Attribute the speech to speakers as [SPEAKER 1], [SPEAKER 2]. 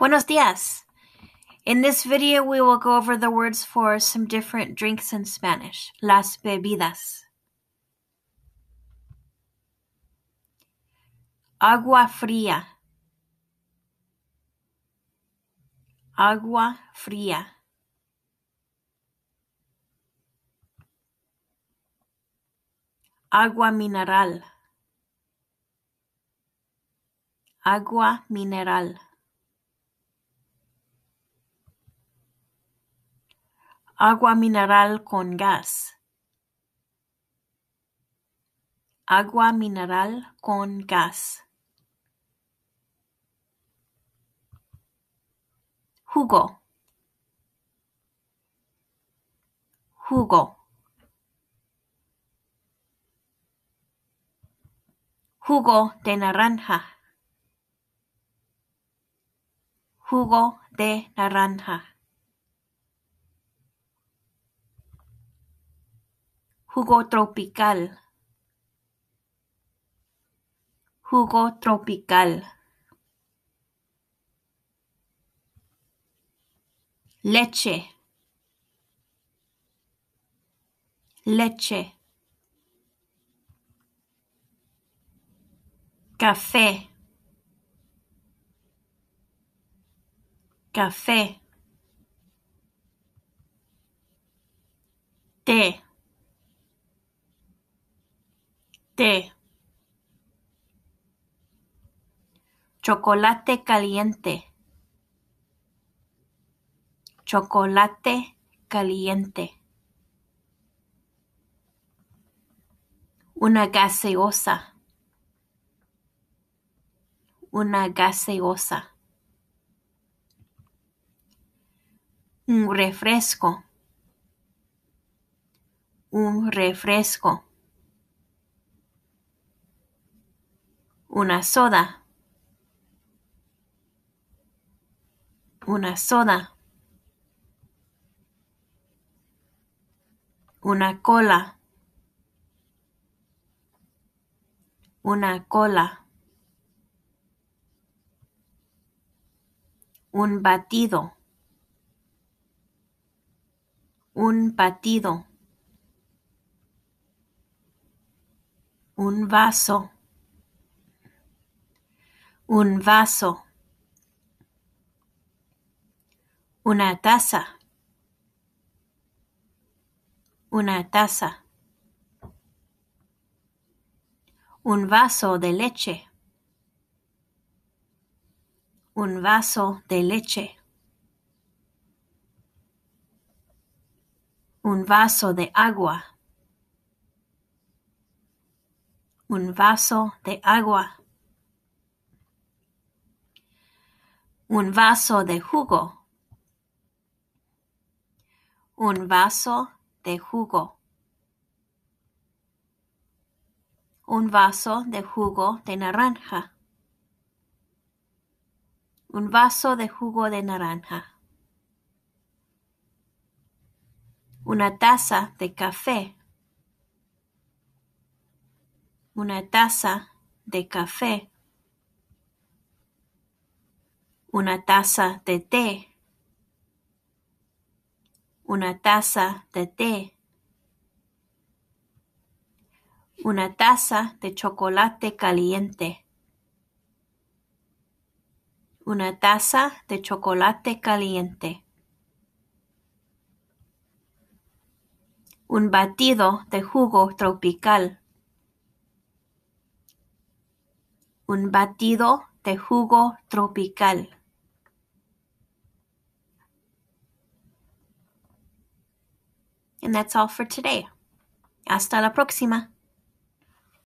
[SPEAKER 1] Buenos dias! In this video we will go over the words for some different drinks in Spanish. Las bebidas. Agua fría. Agua fría. Agua mineral. Agua mineral. Agua mineral con gas. Agua mineral con gas. Jugo. Jugo. Jugo de naranja. Jugo de naranja. Jugo tropical. Jugo tropical. Leche. Leche. Café. Café. Té. chocolate caliente chocolate caliente una gaseosa una gaseosa un refresco un refresco una soda. una soda. una cola. una cola. un batido. un batido. un vaso un vaso, una taza, una taza, un vaso de leche, un vaso de leche, un vaso de agua, un vaso de agua Un vaso de jugo. Un vaso de jugo. Un vaso de jugo de naranja. Un vaso de jugo de naranja. Una taza de café. Una taza de café una taza de té, una taza de té, una taza de chocolate caliente, una taza de chocolate caliente, un batido de jugo tropical, un batido de jugo tropical. And that's all for today. Hasta la próxima!